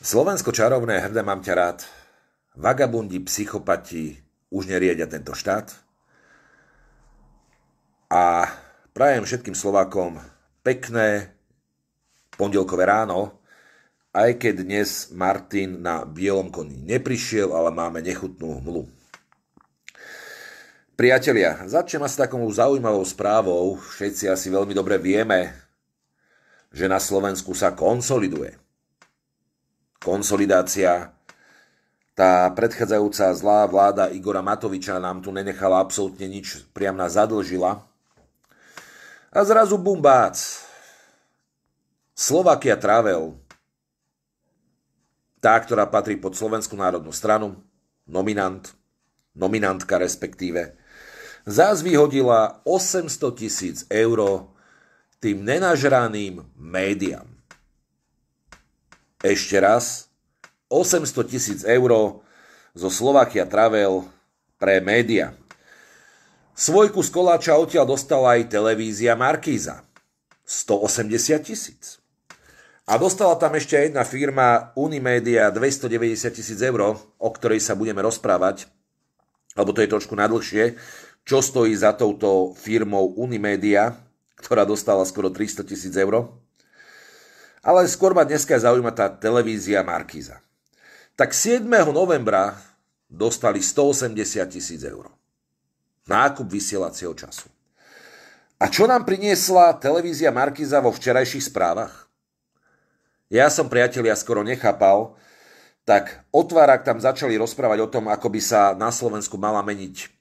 Slovensko čarovné, hrdé mám ťa rád. Vagabundi, psychopati už neriedia tento štát. A prajem všetkým Slovákom pekné pondelkové ráno, aj keď dnes Martin na bielom koni neprišiel, ale máme nechutnú hmlu. Priatelia, začnem asi takou zaujímavou správou. Všetci asi veľmi dobre vieme, že na Slovensku sa konsoliduje konsolidácia. Tá predchádzajúca zlá vláda Igora Matoviča nám tu nenechala absolútne nič, priam nás zadlžila. A zrazu bumbác. Slovakia Travel, tá, ktorá patrí pod Slovenskú národnú stranu, nominant, nominantka respektíve, zás vyhodila 800 tisíc eur tým nenažraným médiám. Ešte raz, 800 tisíc eur zo Slovakia Travel pre média. Svojku z koláča odtiaľ dostala aj televízia Markíza. 180 tisíc. A dostala tam ešte jedna firma Unimedia 290 tisíc eur, o ktorej sa budeme rozprávať, alebo to je trošku nadlhšie, čo stojí za touto firmou Unimedia, ktorá dostala skoro 300 tisíc eur ale skôr ma dneska zaujíma tá televízia Markíza. Tak 7. novembra dostali 180 tisíc eur. Nákup vysielacieho času. A čo nám priniesla televízia Markiza vo včerajších správach? Ja som priatelia skoro nechápal, tak otvárak tam začali rozprávať o tom, ako by sa na Slovensku mala meniť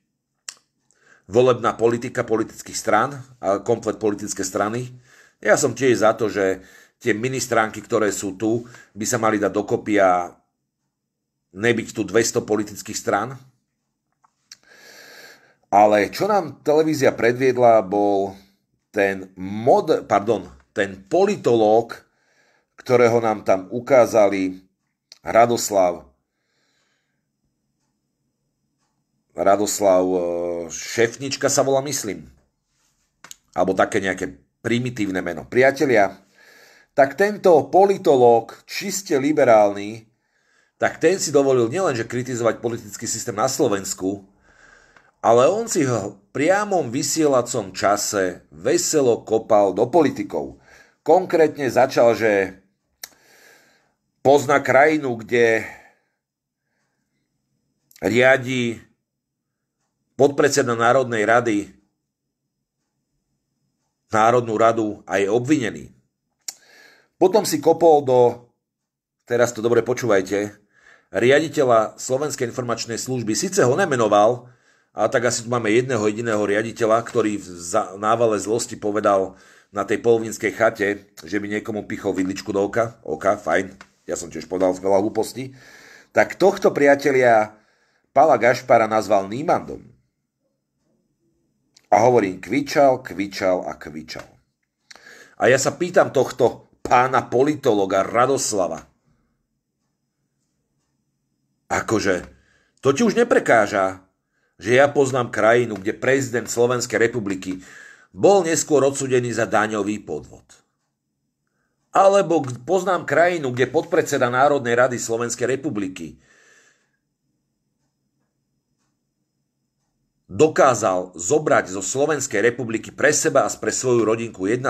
volebná politika politických strán a komplet politické strany. Ja som tiež za to, že tie mini stránky, ktoré sú tu, by sa mali dať dokopy a nebyť tu 200 politických strán. Ale čo nám televízia predviedla, bol ten, mod, pardon, ten politológ, ktorého nám tam ukázali, Radoslav Radoslav e, Šefnička sa volá, myslím. Alebo také nejaké primitívne meno. Priatelia, tak tento politológ, čiste liberálny, tak ten si dovolil nielenže kritizovať politický systém na Slovensku, ale on si v priamom vysielacom čase veselo kopal do politikov. Konkrétne začal, že pozná krajinu, kde riadi podpredseda Národnej rady Národnú radu a je obvinený. Potom si kopol do, teraz to dobre počúvajte, riaditeľa Slovenskej informačnej služby. Sice ho nemenoval, a tak asi tu máme jedného jediného riaditeľa, ktorý v návale zlosti povedal na tej polovinskej chate, že by niekomu pichol vidličku do oka. Oka, fajn, ja som tiež podal veľa hlúposti. Tak tohto priatelia Pala Gašpara nazval Nímandom. A hovorím, kvičal, kvičal a kvičal. A ja sa pýtam tohto pána politologa Radoslava. Akože, to ti už neprekáža, že ja poznám krajinu, kde prezident Slovenskej republiky bol neskôr odsudený za daňový podvod. Alebo poznám krajinu, kde podpredseda Národnej rady Slovenskej republiky dokázal zobrať zo Slovenskej republiky pre seba a pre svoju rodinku 1,3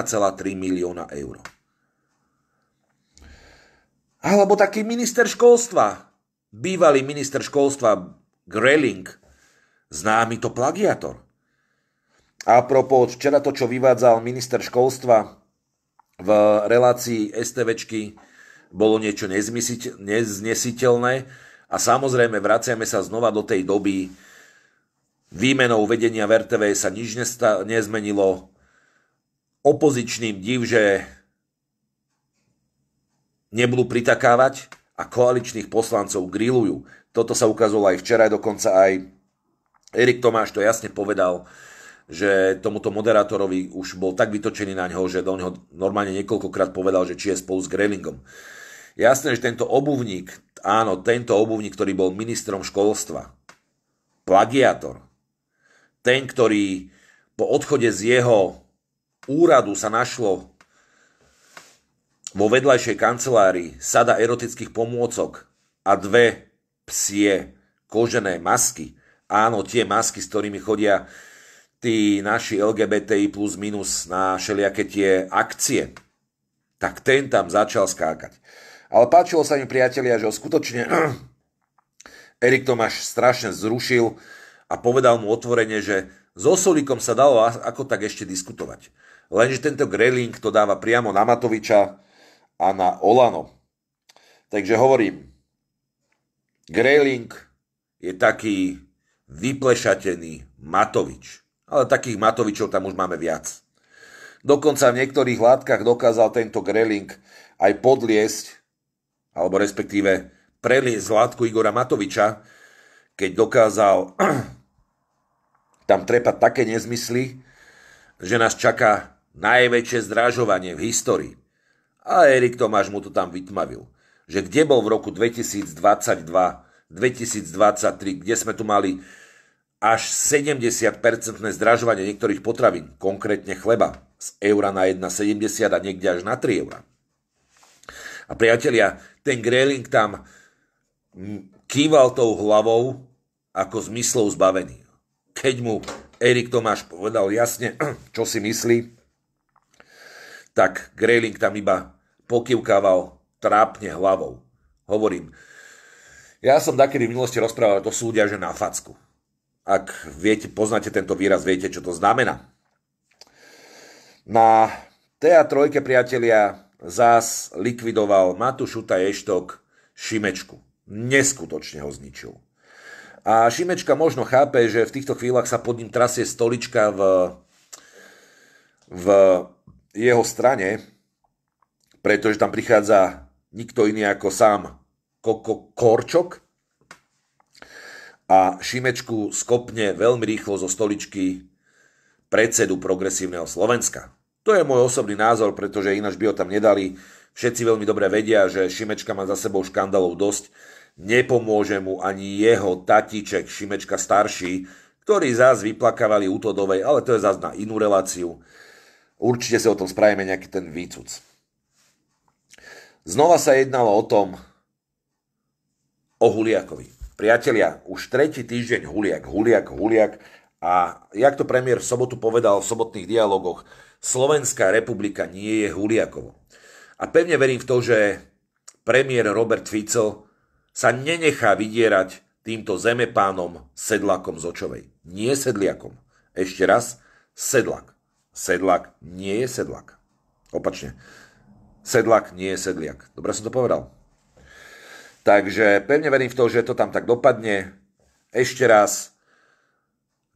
milióna eur. Alebo taký minister školstva. Bývalý minister školstva Greling, známy to plagiator. A propos včera to, čo vyvádzal minister školstva v relácii STVčky, bolo niečo neznesiteľné. A samozrejme, vraciame sa znova do tej doby. Výmenou vedenia VRTV sa nič nezmenilo. Opozičným div, že nebudú pritakávať a koaličných poslancov grillujú. Toto sa ukázalo aj včera, dokonca aj Erik Tomáš to jasne povedal, že tomuto moderátorovi už bol tak vytočený na ňoho, že do ňoho normálne niekoľkokrát povedal, že či je spolu s Grelingom. Jasné, že tento obuvník, áno, tento obuvník, ktorý bol ministrom školstva, plagiátor, ten, ktorý po odchode z jeho úradu sa našlo vo vedľajšej kancelárii sada erotických pomôcok a dve psie kožené masky. Áno, tie masky, s ktorými chodia tí naši LGBTI plus minus na všelijaké tie akcie. Tak ten tam začal skákať. Ale páčilo sa mi priatelia, že ho skutočne Erik Tomáš strašne zrušil a povedal mu otvorene, že so solíkom sa dalo ako tak ešte diskutovať. Lenže tento Greling to dáva priamo na Matoviča a na Olano. Takže hovorím, Greling je taký vyplešatený Matovič. Ale takých Matovičov tam už máme viac. Dokonca v niektorých látkach dokázal tento greling aj podliesť, alebo respektíve preliesť látku Igora Matoviča, keď dokázal tam trepať také nezmysly, že nás čaká najväčšie zdražovanie v histórii. A Erik Tomáš mu to tam vytmavil. Že kde bol v roku 2022, 2023, kde sme tu mali až 70-percentné zdražovanie niektorých potravín, konkrétne chleba, z eura na 1,70 a niekde až na 3 eura. A priatelia, ten Greling tam kýval tou hlavou ako zmyslov zbavený. Keď mu Erik Tomáš povedal jasne, čo si myslí, tak Greling tam iba pokývkával trápne hlavou. Hovorím, ja som takedy v minulosti rozprával, to súdia, že na facku. Ak viete, poznáte tento výraz, viete, čo to znamená. Na TA3, priatelia, zás likvidoval Matušuta Eštok Šimečku. Neskutočne ho zničil. A Šimečka možno chápe, že v týchto chvíľach sa pod ním trasie stolička v, v jeho strane, pretože tam prichádza nikto iný ako sám Koko Korčok a Šimečku skopne veľmi rýchlo zo stoličky predsedu progresívneho Slovenska. To je môj osobný názor, pretože ináč by ho tam nedali. Všetci veľmi dobre vedia, že Šimečka má za sebou škandalov dosť. Nepomôže mu ani jeho tatiček Šimečka starší, ktorý zás vyplakávali útodovej, ale to je zás na inú reláciu. Určite si o tom spravíme nejaký ten výcuc. Znova sa jednalo o tom, o Huliakovi. Priatelia, už tretí týždeň Huliak, Huliak, Huliak a jak to premiér v sobotu povedal v sobotných dialogoch, Slovenská republika nie je Huliakovo. A pevne verím v to, že premiér Robert Fico sa nenechá vydierať týmto zemepánom sedlakom z očovej. Nie sedliakom. Ešte raz, sedlak. Sedlak nie je sedlak. Opačne. Sedlak nie je sedliak. Dobre som to povedal. Takže pevne verím v to, že to tam tak dopadne. Ešte raz,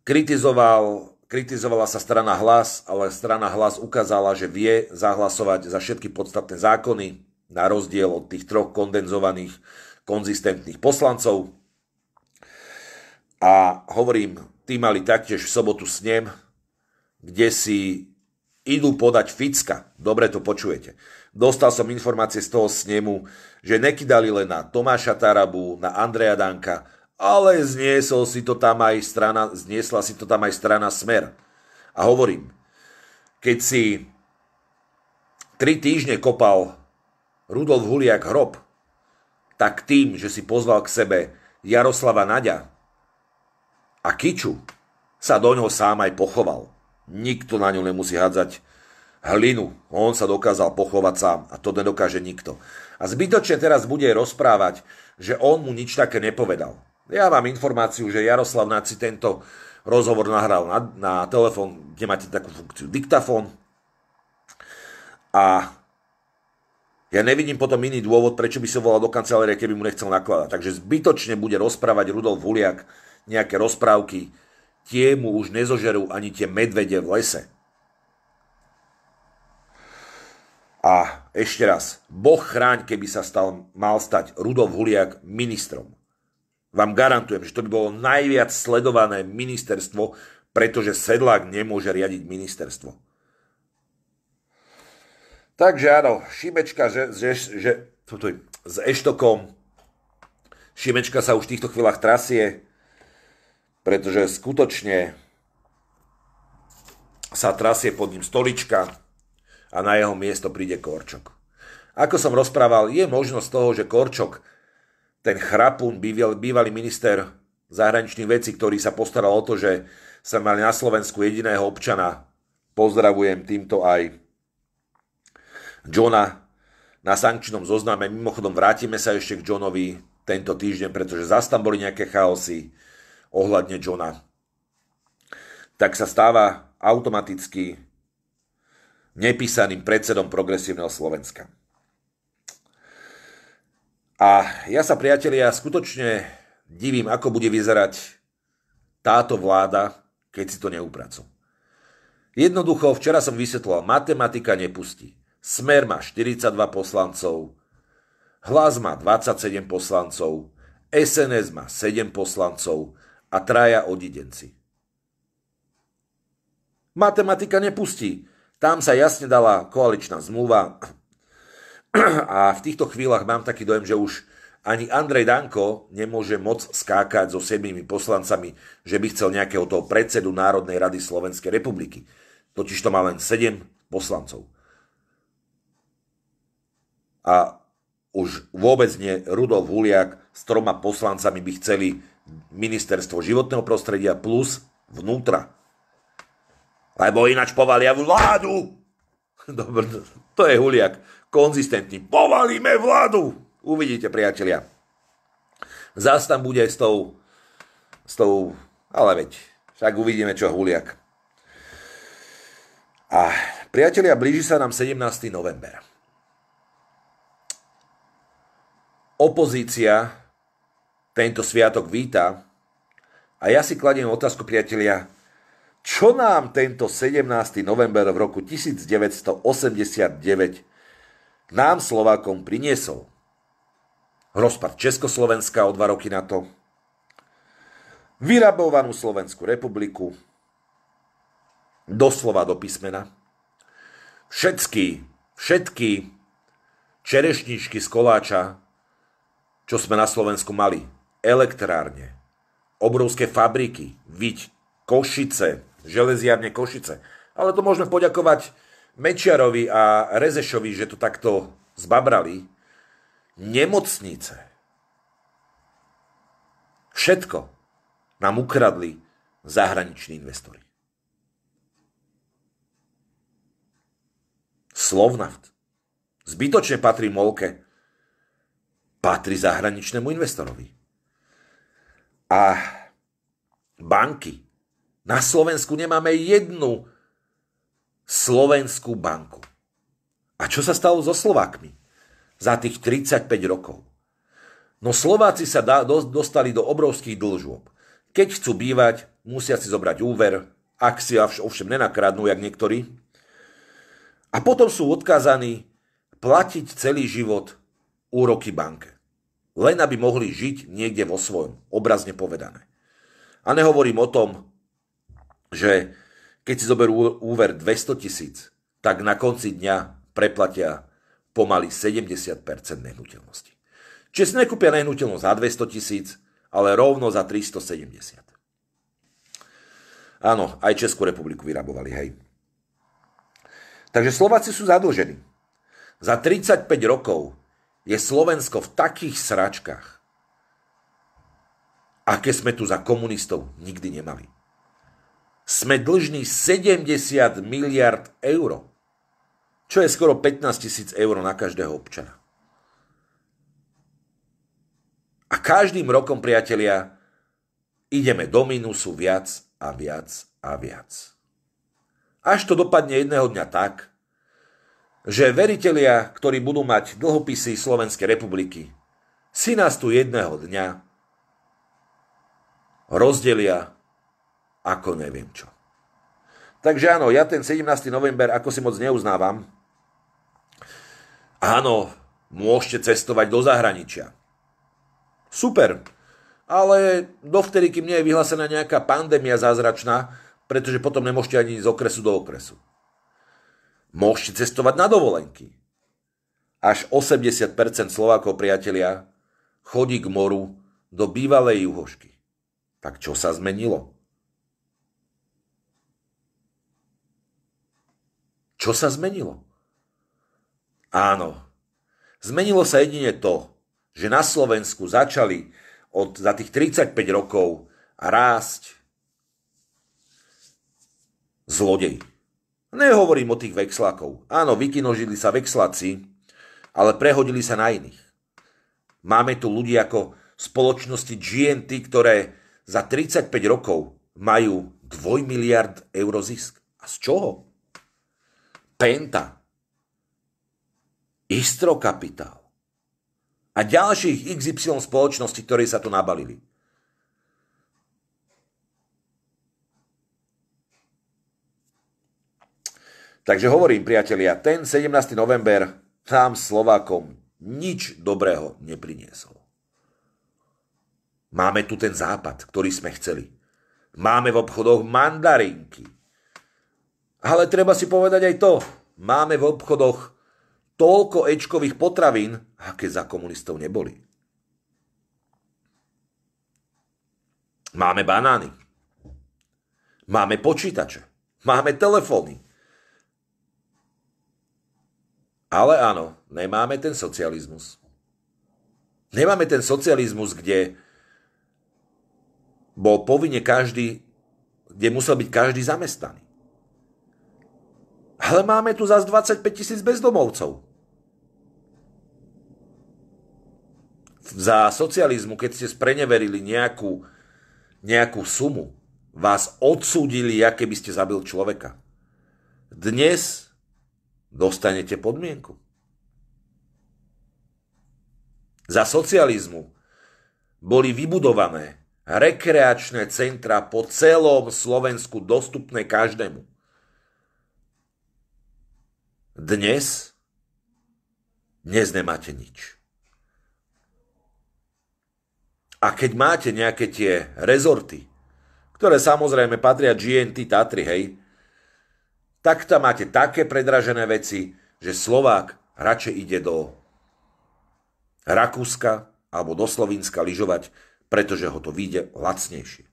kritizoval, kritizovala sa strana hlas, ale strana hlas ukázala, že vie zahlasovať za všetky podstatné zákony, na rozdiel od tých troch kondenzovaných, konzistentných poslancov. A hovorím, tí mali taktiež v sobotu snem, kde si idú podať Ficka. Dobre to počujete. Dostal som informácie z toho snemu, že nekydali len na Tomáša Tarabu, na Andreja Danka, ale zniesol si to tam aj strana, zniesla si to tam aj strana Smer. A hovorím, keď si tri týždne kopal Rudolf Huliak hrob, tak tým, že si pozval k sebe Jaroslava Naďa a Kiču, sa do ňoho sám aj pochoval. Nikto na ňu nemusí hádzať hlinu. On sa dokázal pochovať sám a to nedokáže nikto. A zbytočne teraz bude rozprávať, že on mu nič také nepovedal. Ja mám informáciu, že Jaroslav Naci tento rozhovor nahral na, na telefón, kde máte takú funkciu diktafón. A ja nevidím potom iný dôvod, prečo by som volal do kancelárie, keby mu nechcel nakladať. Takže zbytočne bude rozprávať Rudolf Huliak nejaké rozprávky, tie mu už nezožerú ani tie medvede v lese. A ešte raz, Boh chráň, keby sa stal, mal stať Rudolf Huliak ministrom. Vám garantujem, že to by bolo najviac sledované ministerstvo, pretože Sedlák nemôže riadiť ministerstvo. Takže áno, Šimečka že, že, že, tutuj, s Eštokom, Šimečka sa už v týchto chvíľach trasie, pretože skutočne sa trasie pod ním stolička, a na jeho miesto príde Korčok. Ako som rozprával, je možnosť toho, že Korčok, ten chrapún, bývalý minister zahraničných vecí, ktorý sa postaral o to, že sa mali na Slovensku jediného občana, pozdravujem týmto aj Johna na sankčnom zozname. Mimochodom, vrátime sa ešte k Johnovi tento týždeň, pretože zase tam boli nejaké chaosy ohľadne Johna. Tak sa stáva automaticky nepísaným predsedom progresívneho Slovenska. A ja sa, priatelia, skutočne divím, ako bude vyzerať táto vláda, keď si to neupracu. Jednoducho, včera som vysvetloval, matematika nepustí. Smer má 42 poslancov, Hlas má 27 poslancov, SNS má 7 poslancov a traja odidenci. Matematika nepustí. Tam sa jasne dala koaličná zmluva a v týchto chvíľach mám taký dojem, že už ani Andrej Danko nemôže moc skákať so sedmými poslancami, že by chcel nejakého toho predsedu Národnej rady Slovenskej republiky. Totiž to má len sedem poslancov. A už vôbec nie Rudolf Huliak s troma poslancami by chceli ministerstvo životného prostredia plus vnútra lebo ináč povalia vládu. Dobre, to je huliak. Konzistentný. Povalíme vládu. Uvidíte, priatelia. Zas tam bude s tou, s tou, ale veď, však uvidíme, čo huliak. A priatelia, blíži sa nám 17. november. Opozícia tento sviatok víta a ja si kladiem otázku, priatelia, čo nám tento 17. november v roku 1989 nám Slovákom priniesol. Rozpad Československa o dva roky na to, vyrabovanú Slovenskú republiku, doslova do písmena, všetky, všetky čerešničky z koláča, čo sme na Slovensku mali, elektrárne, obrovské fabriky, viď, Košice, železiarne Košice. Ale to môžeme poďakovať Mečiarovi a Rezešovi, že to takto zbabrali. Nemocnice. Všetko nám ukradli zahraniční investori. Slovnaft. Zbytočne patrí Molke. Patrí zahraničnému investorovi. A banky na Slovensku nemáme jednu slovenskú banku. A čo sa stalo so Slovákmi za tých 35 rokov? No Slováci sa da, do, dostali do obrovských dlžôb. Keď chcú bývať, musia si zobrať úver, ak si ovšem nenakradnú, jak niektorí. A potom sú odkázaní platiť celý život úroky banke. Len aby mohli žiť niekde vo svojom, obrazne povedané. A nehovorím o tom, že keď si zoberú úver 200 tisíc, tak na konci dňa preplatia pomaly 70% nehnuteľnosti. Čiže si nekúpia nehnuteľnosť za 200 tisíc, ale rovno za 370. Áno, aj Českú republiku vyrabovali, hej. Takže Slováci sú zadlžení. Za 35 rokov je Slovensko v takých sračkách, aké sme tu za komunistov nikdy nemali sme dlžní 70 miliard eur, čo je skoro 15 tisíc eur na každého občana. A každým rokom, priatelia, ideme do minusu viac a viac a viac. Až to dopadne jedného dňa tak, že veritelia, ktorí budú mať dlhopisy Slovenskej republiky, si nás tu jedného dňa rozdelia ako neviem čo. Takže áno, ja ten 17. november ako si moc neuznávam. Áno, môžete cestovať do zahraničia. Super, ale dovtedy, kým nie je vyhlásená nejaká pandémia zázračná, pretože potom nemôžete ani z okresu do okresu. Môžete cestovať na dovolenky. Až 80% Slovákov, priatelia, chodí k moru do bývalej juhošky. Tak čo sa zmenilo? Čo sa zmenilo? Áno, zmenilo sa jedine to, že na Slovensku začali od, za tých 35 rokov rásť zlodej. Nehovorím o tých vexlákov. Áno, vykinožili sa vexláci, ale prehodili sa na iných. Máme tu ľudí ako spoločnosti GNT, ktoré za 35 rokov majú 2 miliard eur zisk. A z čoho? Penta, Istrokapitál a ďalších XY spoločností, ktoré sa tu nabalili. Takže hovorím, priatelia, ten 17. november tam Slovákom nič dobrého nepriniesol. Máme tu ten západ, ktorý sme chceli. Máme v obchodoch mandarinky. Ale treba si povedať aj to, máme v obchodoch toľko ečkových potravín, aké za komunistov neboli. Máme banány. Máme počítače. Máme telefóny. Ale áno, nemáme ten socializmus. Nemáme ten socializmus, kde bol povinne každý, kde musel byť každý zamestnaný. Ale máme tu zase 25 tisíc bezdomovcov. Za socializmu, keď ste spreneverili nejakú, nejakú sumu, vás odsúdili, aké by ste zabil človeka. Dnes dostanete podmienku. Za socializmu boli vybudované rekreačné centra po celom Slovensku dostupné každému. Dnes, dnes nemáte nič. A keď máte nejaké tie rezorty, ktoré samozrejme patria GNT Tatry, hej, tak tam máte také predražené veci, že Slovák radšej ide do Rakúska alebo do Slovinska lyžovať, pretože ho to vyjde lacnejšie.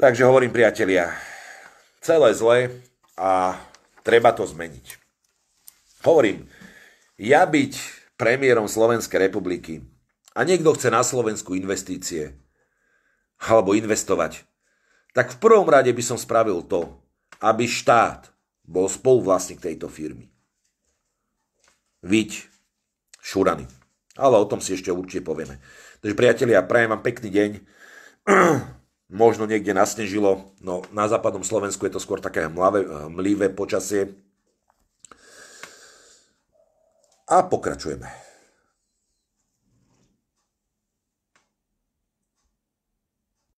Takže hovorím, priatelia, celé zle a Treba to zmeniť. Hovorím, ja byť premiérom Slovenskej republiky a niekto chce na Slovensku investície alebo investovať, tak v prvom rade by som spravil to, aby štát bol spoluvlastník tejto firmy. Viď Šurany. Ale o tom si ešte určite povieme. Takže priatelia, prajem vám pekný deň. možno niekde nasnežilo, no na západnom Slovensku je to skôr také mlavé, eh, mlivé počasie. A pokračujeme.